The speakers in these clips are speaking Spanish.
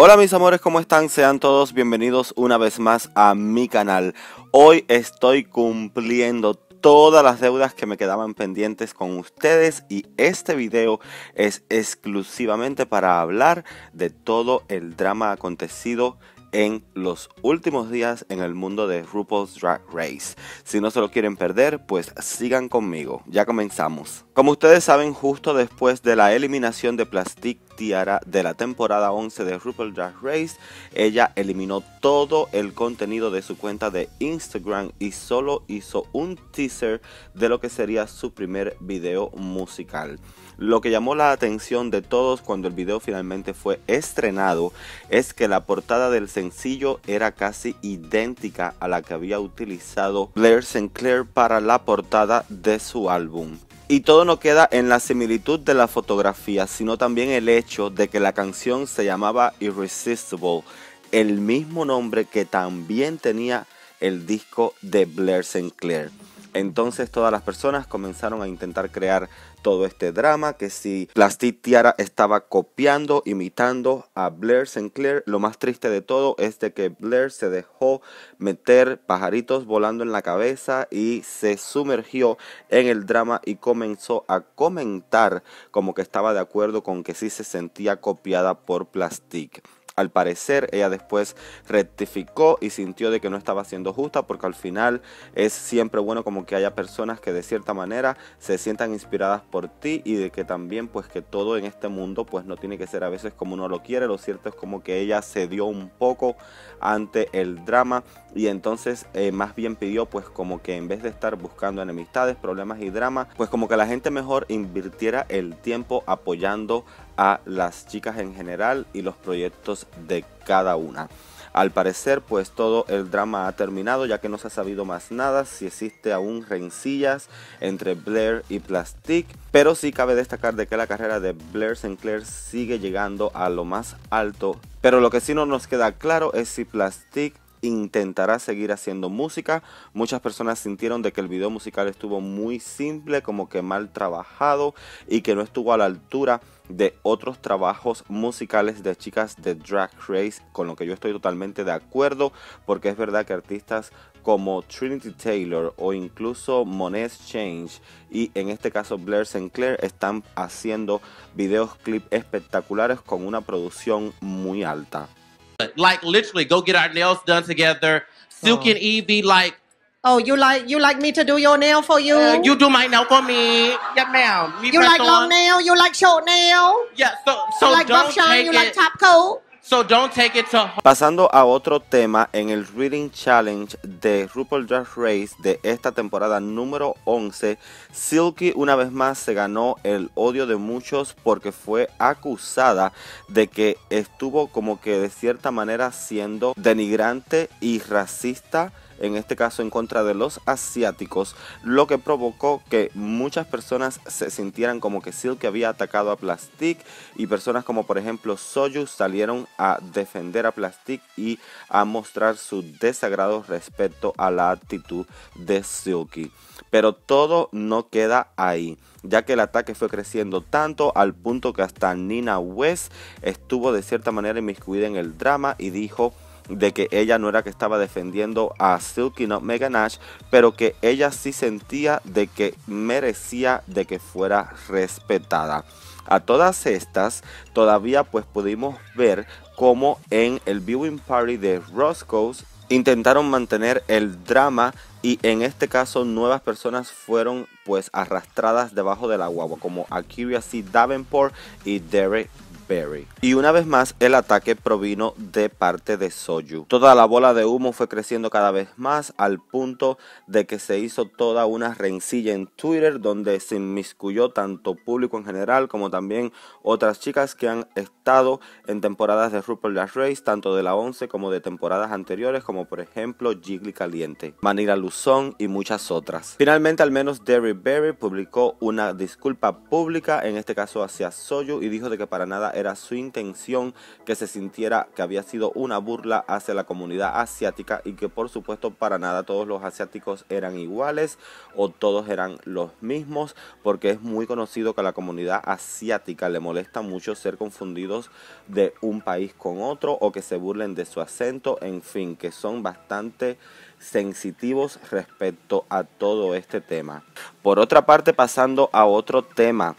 Hola mis amores, ¿cómo están? Sean todos bienvenidos una vez más a mi canal. Hoy estoy cumpliendo todas las deudas que me quedaban pendientes con ustedes y este video es exclusivamente para hablar de todo el drama acontecido en los últimos días en el mundo de RuPaul's Drag Race. Si no se lo quieren perder, pues sigan conmigo. Ya comenzamos. Como ustedes saben, justo después de la eliminación de Plastic Tiara de la temporada 11 de RuPaul's Drag Race, ella eliminó todo el contenido de su cuenta de Instagram y solo hizo un teaser de lo que sería su primer video musical. Lo que llamó la atención de todos cuando el video finalmente fue estrenado es que la portada del sencillo era casi idéntica a la que había utilizado Blair Sinclair para la portada de su álbum. Y todo no queda en la similitud de la fotografía, sino también el hecho de que la canción se llamaba Irresistible, el mismo nombre que también tenía el disco de Blair Sinclair. Entonces todas las personas comenzaron a intentar crear todo este drama, que si Plastic Tiara estaba copiando, imitando a Blair Sinclair, lo más triste de todo es de que Blair se dejó meter pajaritos volando en la cabeza y se sumergió en el drama y comenzó a comentar como que estaba de acuerdo con que sí se sentía copiada por Plastic al parecer ella después rectificó y sintió de que no estaba siendo justa porque al final es siempre bueno como que haya personas que de cierta manera se sientan inspiradas por ti y de que también pues que todo en este mundo pues no tiene que ser a veces como uno lo quiere, lo cierto es como que ella cedió un poco ante el drama y entonces eh, más bien pidió pues como que en vez de estar buscando enemistades, problemas y drama, pues como que la gente mejor invirtiera el tiempo apoyando a las chicas en general y los proyectos de cada una. Al parecer, pues todo el drama ha terminado ya que no se ha sabido más nada si existe aún rencillas entre Blair y Plastic, pero sí cabe destacar de que la carrera de Blair Sinclair sigue llegando a lo más alto. Pero lo que sí no nos queda claro es si Plastic intentará seguir haciendo música. Muchas personas sintieron de que el video musical estuvo muy simple, como que mal trabajado y que no estuvo a la altura de otros trabajos musicales de chicas de Drag Race, con lo que yo estoy totalmente de acuerdo, porque es verdad que artistas como Trinity Taylor o incluso Monet Change y en este caso Blair Sinclair están haciendo videos clips espectaculares con una producción muy alta. Like literally, go get our nails done together. Silk oh. and Evie, like. Oh, you like you like me to do your nail for you? Uh, you do my nail for me. Yeah, ma'am. Me you like on. long nail. You like short nail. Yeah. So so you like don't buff shine, take You it, like top coat. Pasando a otro tema en el Reading Challenge de RuPaul Drag Race de esta temporada número 11, Silky una vez más se ganó el odio de muchos porque fue acusada de que estuvo como que de cierta manera siendo denigrante y racista en este caso en contra de los asiáticos, lo que provocó que muchas personas se sintieran como que Silky había atacado a Plastic y personas como por ejemplo Soyuz salieron a defender a Plastic y a mostrar su desagrado respecto a la actitud de Silky. Pero todo no queda ahí, ya que el ataque fue creciendo tanto al punto que hasta Nina West estuvo de cierta manera inmiscuida en el drama y dijo de que ella no era que estaba defendiendo a Silky, no Megan Ash, pero que ella sí sentía de que merecía de que fuera respetada. A todas estas, todavía pues pudimos ver cómo en el viewing party de Roscoe intentaron mantener el drama y en este caso nuevas personas fueron pues arrastradas debajo del agua como Curious C. Davenport y Derek y una vez más, el ataque provino de parte de Soju. Toda la bola de humo fue creciendo cada vez más al punto de que se hizo toda una rencilla en Twitter donde se inmiscuyó tanto público en general como también otras chicas que han estado en temporadas de RuPaul's Las Race, tanto de la 11 como de temporadas anteriores, como por ejemplo Jiggly Caliente, Manila Luzón y muchas otras. Finalmente, al menos Derry Berry publicó una disculpa pública, en este caso hacia Soju, y dijo de que para nada era su intención que se sintiera que había sido una burla hacia la comunidad asiática y que por supuesto para nada todos los asiáticos eran iguales o todos eran los mismos porque es muy conocido que a la comunidad asiática le molesta mucho ser confundidos de un país con otro o que se burlen de su acento, en fin, que son bastante sensitivos respecto a todo este tema. Por otra parte, pasando a otro tema,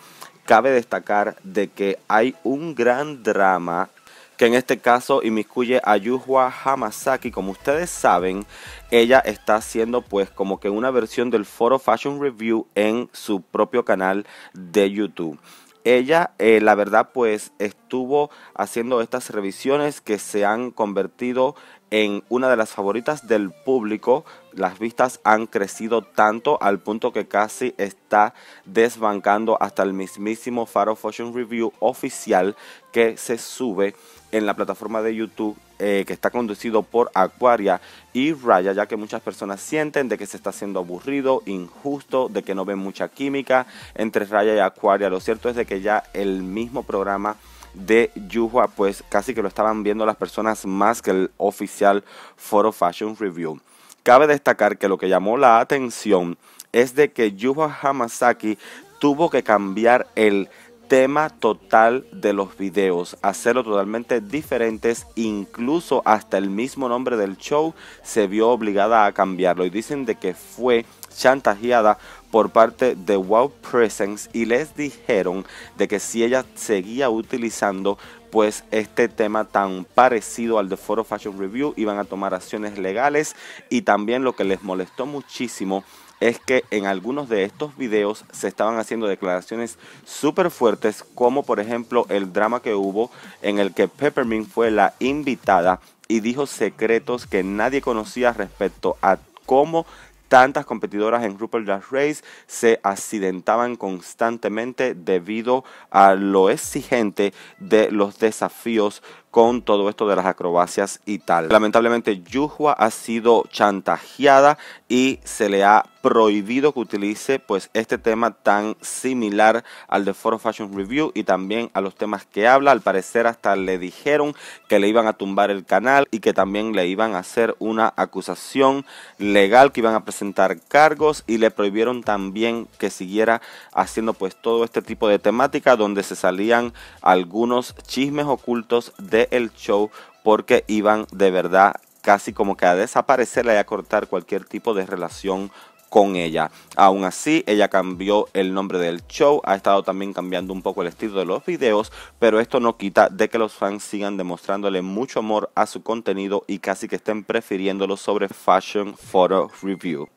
cabe destacar de que hay un gran drama que en este caso inmiscuye a Yuhua Hamasaki. Como ustedes saben, ella está haciendo pues como que una versión del foro Fashion Review en su propio canal de YouTube. Ella, eh, la verdad, pues estuvo haciendo estas revisiones que se han convertido en una de las favoritas del público. Las vistas han crecido tanto al punto que casi está desbancando hasta el mismísimo Faro Fashion Review oficial que se sube en la plataforma de YouTube eh, que está conducido por Aquaria y Raya, ya que muchas personas sienten de que se está haciendo aburrido, injusto, de que no ven mucha química entre Raya y Aquaria. Lo cierto es de que ya el mismo programa de Yuhua, pues casi que lo estaban viendo las personas más que el oficial foro Fashion Review. Cabe destacar que lo que llamó la atención es de que Yuhua Hamasaki tuvo que cambiar el tema total de los videos, hacerlo totalmente diferentes, incluso hasta el mismo nombre del show se vio obligada a cambiarlo y dicen de que fue chantajeada por parte de Wow Presence y les dijeron de que si ella seguía utilizando pues este tema tan parecido al de Foro Fashion Review iban a tomar acciones legales y también lo que les molestó muchísimo es que en algunos de estos videos se estaban haciendo declaraciones súper fuertes, como por ejemplo el drama que hubo en el que Peppermint fue la invitada y dijo secretos que nadie conocía respecto a cómo tantas competidoras en RuPaul's Race se accidentaban constantemente debido a lo exigente de los desafíos con todo esto de las acrobacias y tal. Lamentablemente Yuhua ha sido chantajeada y se le ha prohibido que utilice pues este tema tan similar al de For Fashion Review y también a los temas que habla. Al parecer hasta le dijeron que le iban a tumbar el canal y que también le iban a hacer una acusación legal, que iban a presentar cargos y le prohibieron también que siguiera haciendo pues todo este tipo de temática donde se salían algunos chismes ocultos de el show porque iban de verdad casi como que a desaparecerla y a cortar cualquier tipo de relación con ella. Aún así, ella cambió el nombre del show, ha estado también cambiando un poco el estilo de los videos, pero esto no quita de que los fans sigan demostrándole mucho amor a su contenido y casi que estén prefiriéndolo sobre Fashion Photo Review.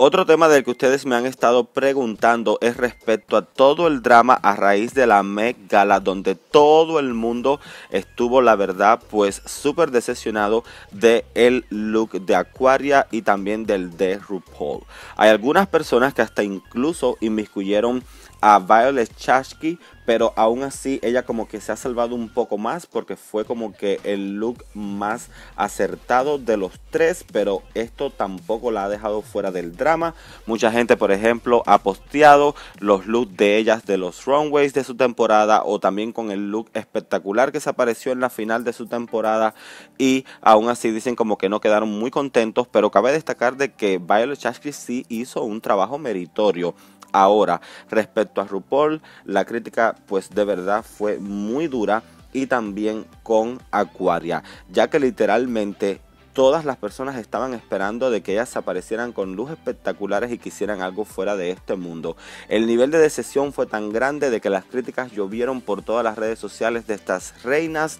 Otro tema del que ustedes me han estado preguntando es respecto a todo el drama a raíz de la Met Gala, donde todo el mundo estuvo, la verdad, pues súper decepcionado de el look de Aquaria y también del de RuPaul. Hay algunas personas que hasta incluso inmiscuyeron a Violet Chachki, pero aún así ella como que se ha salvado un poco más porque fue como que el look más acertado de los tres, pero esto tampoco la ha dejado fuera del drama. Mucha gente, por ejemplo, ha posteado los looks de ellas de los runways de su temporada o también con el look espectacular que se apareció en la final de su temporada y aún así dicen como que no quedaron muy contentos, pero cabe destacar de que Violet Chachki sí hizo un trabajo meritorio Ahora, respecto a RuPaul, la crítica pues de verdad fue muy dura y también con Aquaria, ya que literalmente todas las personas estaban esperando de que ellas aparecieran con luces espectaculares y quisieran algo fuera de este mundo. El nivel de decepción fue tan grande de que las críticas llovieron por todas las redes sociales de estas reinas,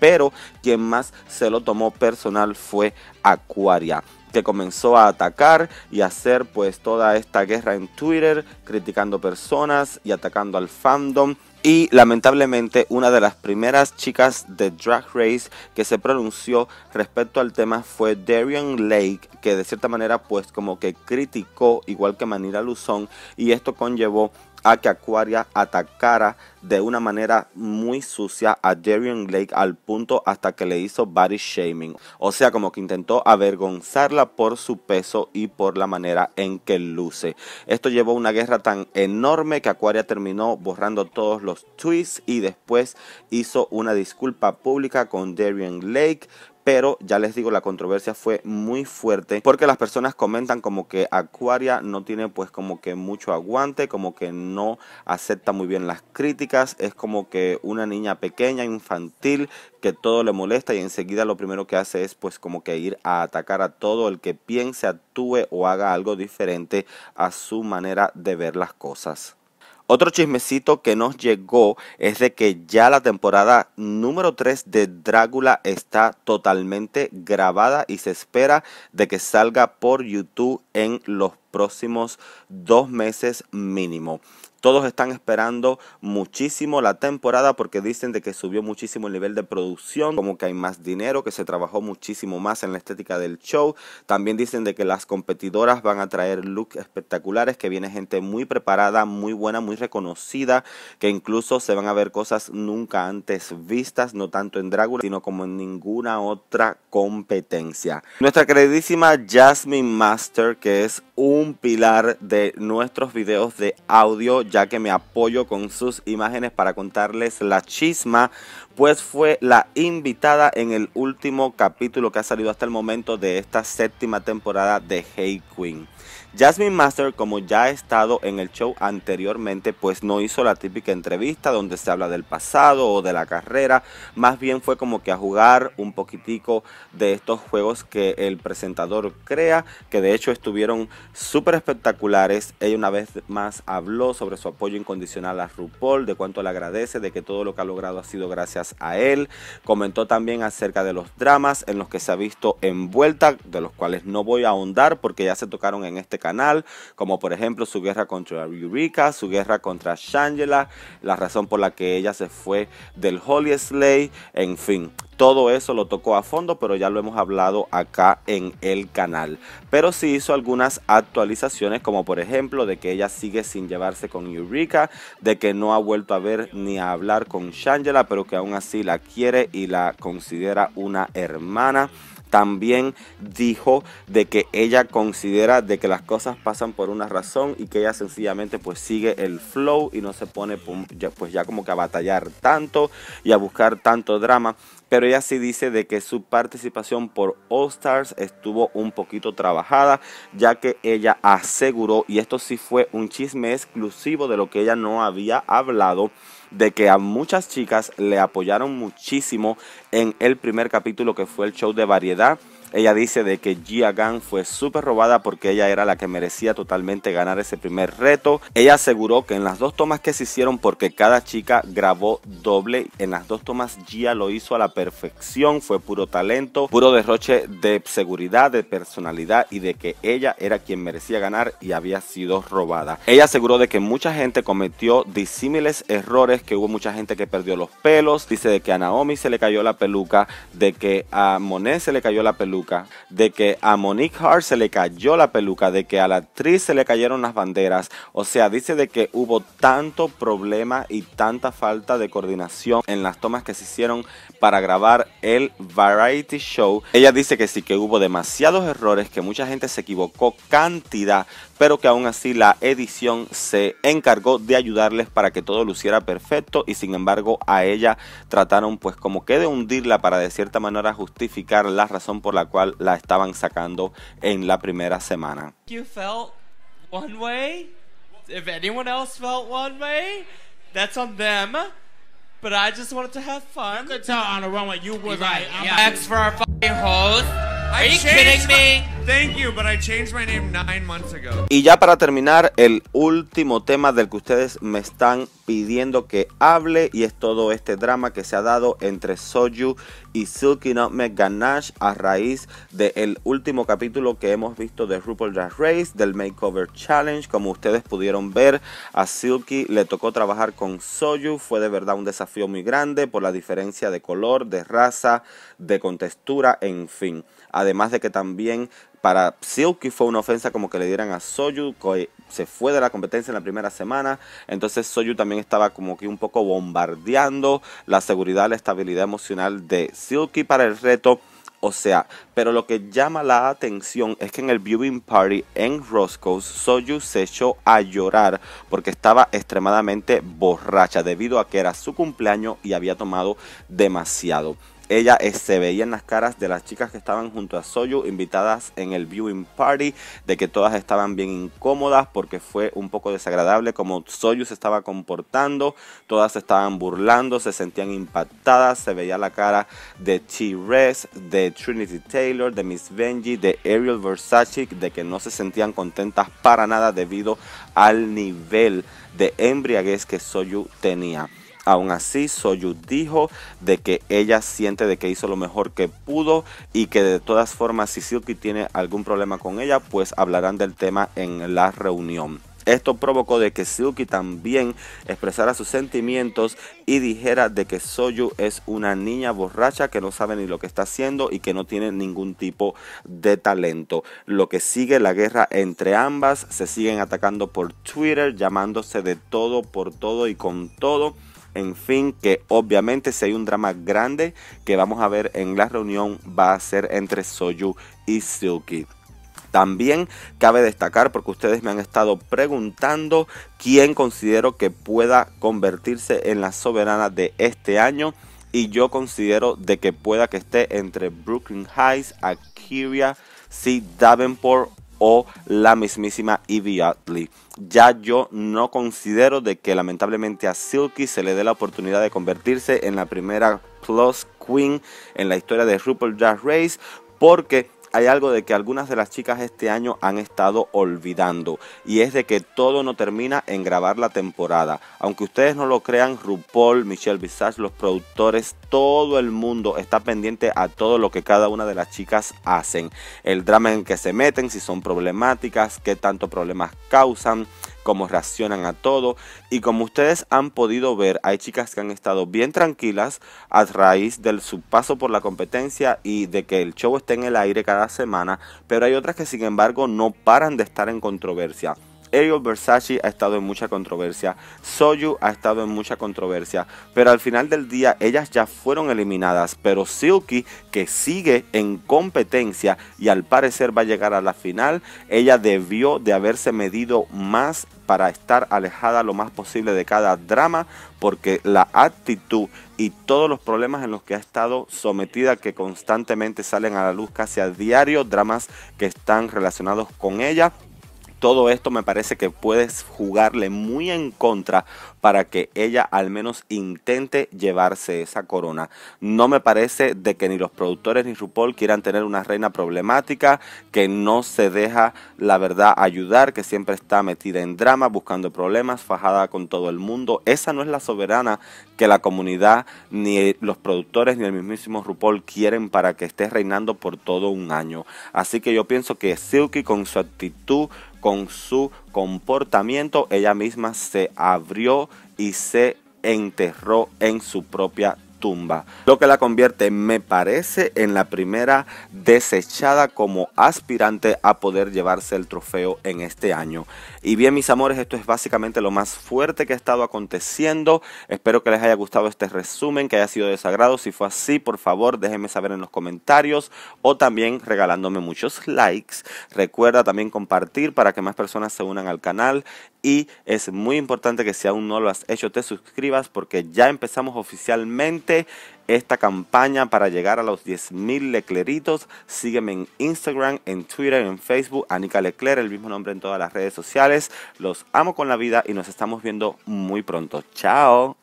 pero quien más se lo tomó personal fue Aquaria que comenzó a atacar y hacer pues toda esta guerra en Twitter, criticando personas y atacando al fandom. Y lamentablemente una de las primeras chicas de Drag Race que se pronunció respecto al tema fue Darian Lake, que de cierta manera pues como que criticó igual que Manila Luzón y esto conllevó a que Aquaria atacara de una manera muy sucia a Darian Lake al punto hasta que le hizo body shaming. O sea, como que intentó avergonzarla por su peso y por la manera en que luce. Esto llevó a una guerra tan enorme que Aquaria terminó borrando todos los tweets y después hizo una disculpa pública con Darian Lake pero ya les digo, la controversia fue muy fuerte porque las personas comentan como que Aquaria no tiene pues como que mucho aguante, como que no acepta muy bien las críticas, es como que una niña pequeña, infantil, que todo le molesta y enseguida lo primero que hace es pues como que ir a atacar a todo el que piense, actúe o haga algo diferente a su manera de ver las cosas. Otro chismecito que nos llegó es de que ya la temporada número 3 de Drácula está totalmente grabada y se espera de que salga por YouTube en los próximos dos meses mínimo. Todos están esperando muchísimo la temporada porque dicen de que subió muchísimo el nivel de producción, como que hay más dinero, que se trabajó muchísimo más en la estética del show. También dicen de que las competidoras van a traer looks espectaculares, que viene gente muy preparada, muy buena, muy reconocida, que incluso se van a ver cosas nunca antes vistas, no tanto en Drácula, sino como en ninguna otra competencia. Nuestra queridísima Jasmine Master, que es un pilar de nuestros videos de audio ya que me apoyo con sus imágenes para contarles la chisma, pues fue la invitada en el último capítulo que ha salido hasta el momento de esta séptima temporada de Hey Queen. Jasmine Master, como ya ha estado en el show anteriormente, pues no hizo la típica entrevista donde se habla del pasado o de la carrera, más bien fue como que a jugar un poquitico de estos juegos que el presentador crea, que de hecho estuvieron súper espectaculares. Ella una vez más habló sobre su apoyo incondicional a RuPaul, de cuánto le agradece, de que todo lo que ha logrado ha sido gracias a él. Comentó también acerca de los dramas en los que se ha visto envuelta, de los cuales no voy a ahondar porque ya se tocaron en este caso como por ejemplo su guerra contra Eureka, su guerra contra Shangela, la razón por la que ella se fue del Holy Slay, en fin. Todo eso lo tocó a fondo, pero ya lo hemos hablado acá en el canal. Pero sí hizo algunas actualizaciones, como por ejemplo de que ella sigue sin llevarse con Eureka, de que no ha vuelto a ver ni a hablar con Shangela, pero que aún así la quiere y la considera una hermana. También dijo de que ella considera de que las cosas pasan por una razón y que ella sencillamente pues sigue el flow y no se pone pues ya como que a batallar tanto y a buscar tanto drama. Pero ella sí dice de que su participación por All Stars estuvo un poquito trabajada, ya que ella aseguró, y esto sí fue un chisme exclusivo de lo que ella no había hablado, de que a muchas chicas le apoyaron muchísimo en el primer capítulo que fue el show de variedad ella dice de que Gia Gang fue súper robada porque ella era la que merecía totalmente ganar ese primer reto. Ella aseguró que en las dos tomas que se hicieron, porque cada chica grabó doble, en las dos tomas Gia lo hizo a la perfección, fue puro talento, puro derroche de seguridad, de personalidad y de que ella era quien merecía ganar y había sido robada. Ella aseguró de que mucha gente cometió disímiles errores, que hubo mucha gente que perdió los pelos, dice de que a Naomi se le cayó la peluca, de que a Monet se le cayó la peluca, de que a Monique Hart se le cayó la peluca, de que a la actriz se le cayeron las banderas. O sea, dice de que hubo tanto problema y tanta falta de coordinación en las tomas que se hicieron para grabar el variety show. Ella dice que sí que hubo demasiados errores, que mucha gente se equivocó cantidad, pero que aún así la edición se encargó de ayudarles para que todo luciera perfecto y sin embargo a ella trataron pues como que de hundirla para de cierta manera justificar la razón por la cual la estaban sacando en la primera semana. You felt one way. If anyone else felt one way, that's on them. But I just wanted to have fun. You could tell on the runway you were right. I'm Yeah. for our fucking host. Are you kidding me? Y ya para terminar, el último tema del que ustedes me están pidiendo que hable y es todo este drama que se ha dado entre Soju y Silky Nutmeg Ganache a raíz del último capítulo que hemos visto de RuPaul Drag Race, del Makeover Challenge. Como ustedes pudieron ver, a Silky le tocó trabajar con Soju. Fue de verdad un desafío muy grande por la diferencia de color, de raza, de contextura, en fin. Además de que también para Silky fue una ofensa como que le dieran a Soyu, que se fue de la competencia en la primera semana, entonces Soyu también estaba como que un poco bombardeando la seguridad, la estabilidad emocional de Silky para el reto. O sea, pero lo que llama la atención es que en el viewing party en Roscoe's, Soyu se echó a llorar porque estaba extremadamente borracha debido a que era su cumpleaños y había tomado demasiado. Ella eh, se veía en las caras de las chicas que estaban junto a Soyu, invitadas en el viewing party, de que todas estaban bien incómodas porque fue un poco desagradable como Soyu se estaba comportando, todas estaban burlando, se sentían impactadas, se veía la cara de T-Rex, de Trinity Taylor, de Miss Benji, de Ariel Versace, de que no se sentían contentas para nada debido al nivel de embriaguez que Soyu tenía. Aún así, Soyu dijo de que ella siente de que hizo lo mejor que pudo y que de todas formas si Silky tiene algún problema con ella, pues hablarán del tema en la reunión. Esto provocó de que Silky también expresara sus sentimientos y dijera de que Soyu es una niña borracha que no sabe ni lo que está haciendo y que no tiene ningún tipo de talento. Lo que sigue la guerra entre ambas, se siguen atacando por Twitter, llamándose de todo por todo y con todo en fin, que obviamente si hay un drama grande que vamos a ver en la reunión va a ser entre Soyu y Silky. También cabe destacar, porque ustedes me han estado preguntando quién considero que pueda convertirse en la soberana de este año. Y yo considero de que pueda que esté entre Brooklyn Heights, Akiria, C. Davenport o la mismísima Evie Utley. Ya yo no considero de que lamentablemente a Silky se le dé la oportunidad de convertirse en la primera plus queen en la historia de RuPaul Drag Race porque hay algo de que algunas de las chicas este año han estado olvidando y es de que todo no termina en grabar la temporada. Aunque ustedes no lo crean, RuPaul, Michelle Visage, los productores, todo el mundo está pendiente a todo lo que cada una de las chicas hacen. El drama en que se meten, si son problemáticas, qué tanto problemas causan cómo reaccionan a todo. Y como ustedes han podido ver, hay chicas que han estado bien tranquilas a raíz del su paso por la competencia y de que el show esté en el aire cada semana, pero hay otras que sin embargo no paran de estar en controversia. Ariel Versace ha estado en mucha controversia, Soyu ha estado en mucha controversia, pero al final del día ellas ya fueron eliminadas, pero Silky que sigue en competencia y al parecer va a llegar a la final, ella debió de haberse medido más para estar alejada lo más posible de cada drama, porque la actitud y todos los problemas en los que ha estado sometida, que constantemente salen a la luz casi a diario, dramas que están relacionados con ella, todo esto me parece que puedes jugarle muy en contra para que ella al menos intente llevarse esa corona. No me parece de que ni los productores ni RuPaul quieran tener una reina problemática, que no se deja la verdad ayudar, que siempre está metida en drama, buscando problemas, fajada con todo el mundo. Esa no es la soberana que la comunidad, ni los productores, ni el mismísimo RuPaul quieren para que esté reinando por todo un año. Así que yo pienso que Silky con su actitud con su comportamiento, ella misma se abrió y se enterró en su propia lo que la convierte, me parece, en la primera desechada como aspirante a poder llevarse el trofeo en este año. Y bien, mis amores, esto es básicamente lo más fuerte que ha estado aconteciendo. Espero que les haya gustado este resumen, que haya sido de Si fue así, por favor, déjenme saber en los comentarios o también regalándome muchos likes. Recuerda también compartir para que más personas se unan al canal y es muy importante que si aún no lo has hecho, te suscribas porque ya empezamos oficialmente esta campaña para llegar a los 10.000 lecleritos. Sígueme en Instagram, en Twitter, en Facebook, Anica Lecler, el mismo nombre en todas las redes sociales. Los amo con la vida y nos estamos viendo muy pronto. Chao.